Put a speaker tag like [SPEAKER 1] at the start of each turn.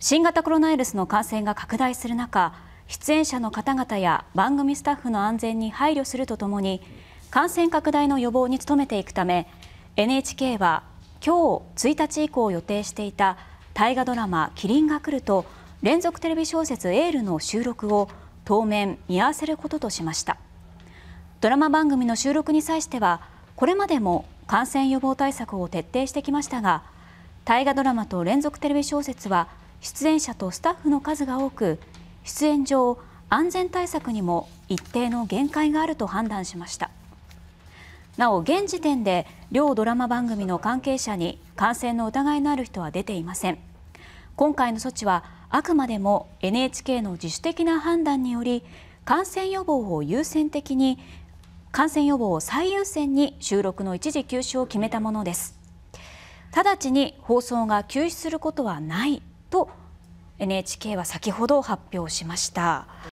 [SPEAKER 1] 新型コロナウイルスの感染が拡大する中出演者の方々や番組スタッフの安全に配慮するとともに感染拡大の予防に努めていくため NHK は今日1日以降予定していた大河ドラマ「キリンが来る」と連続テレビ小説「エール」の収録を当面見合わせることとしましたドラマ番組の収録に際してはこれまでも感染予防対策を徹底してきましたが大河ドラマと連続テレビ小説は「出演者とスタッフの数が多く出演上安全対策にも一定の限界があると判断しましたなお現時点で両ドラマ番組の関係者に感染の疑いのある人は出ていません今回の措置はあくまでも NHK の自主的な判断により感染予防を優先的に感染予防を最優先に収録の一時休止を決めたものです直ちに放送が休止することはないと ＮＨＫ は先ほど発表しました。